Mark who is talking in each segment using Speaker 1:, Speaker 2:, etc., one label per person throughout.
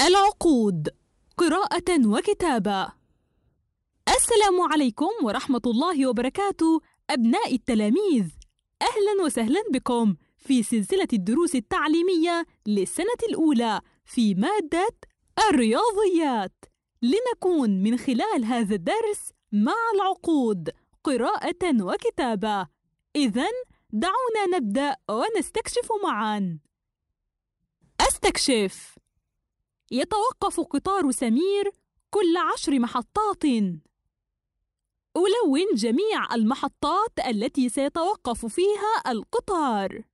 Speaker 1: العقود قراءة وكتابة السلام عليكم ورحمة الله وبركاته أبناء التلاميذ أهلا وسهلا بكم في سلسلة الدروس التعليمية للسنة الأولى في مادة الرياضيات لنكون من خلال هذا الدرس مع العقود قراءة وكتابة إذا دعونا نبدأ ونستكشف معا استكشف يتوقف قطار سمير كل عشر محطات ألون جميع المحطات التي سيتوقف فيها القطار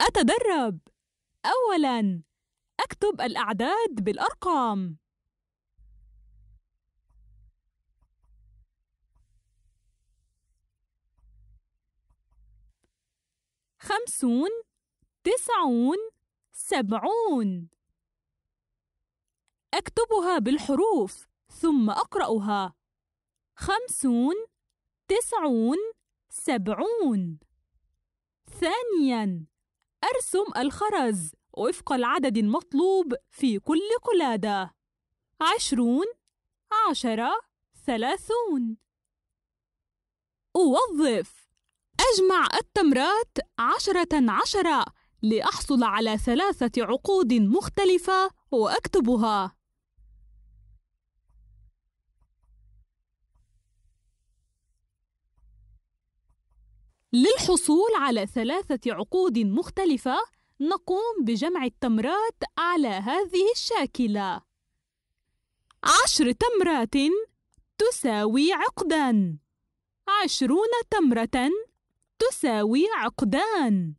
Speaker 1: أتدرب أولاً أكتب الأعداد بالأرقام خمسون تسعون سبعون أكتبها بالحروف ثم أقرأها خمسون تسعون سبعون ثانياً أرسم الخرز وفق العدد المطلوب في كل قلادة عشرون عشرة ثلاثون أوظف أجمع التمرات عشرة عشرة لأحصل على ثلاثة عقود مختلفة وأكتبها للحصول على ثلاثة عقود مختلفة نقوم بجمع التمرات على هذه الشاكلة عشر تمرات تساوي عقداً عشرون تمرة تساوي عقدان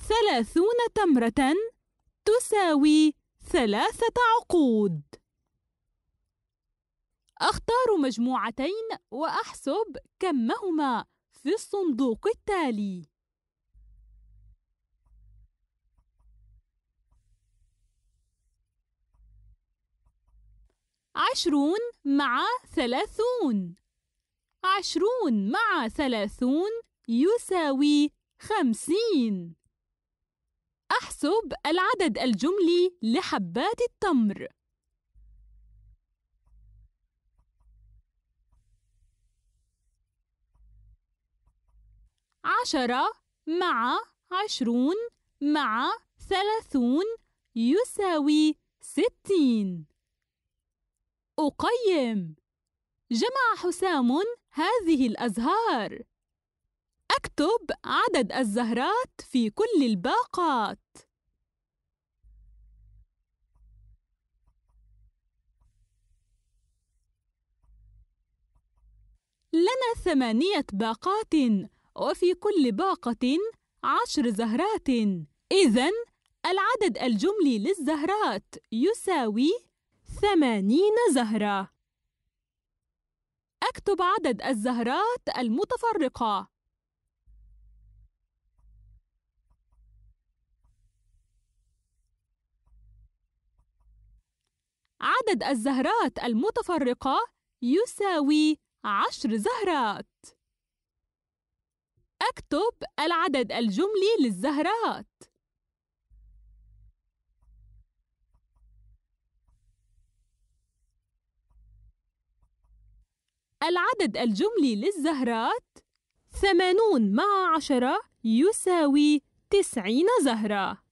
Speaker 1: ثلاثون تمرة تساوي ثلاثة عقود أختار مجموعتين وأحسب كمهما في الصندوق التالي عشرون مع ثلاثون عشرون مع ثلاثون يساوي خمسين أحسب العدد الجملي لحبات التمر عشرة مع عشرون مع ثلاثون يساوي ستين أقيم جمع حسام هذه الأزهار اكتب عدد الزهرات في كل الباقات لنا ثمانية باقات وفي كل باقة عشر زهرات إذا العدد الجملي للزهرات يساوي ثمانين زهرة أكتب عدد الزهرات المتفرقة عدد الزهرات المتفرقة يساوي عشر زهرات اكتب العدد الجملي للزهرات العدد الجملي للزهرات ثمانون مع عشرة يساوي تسعين زهرة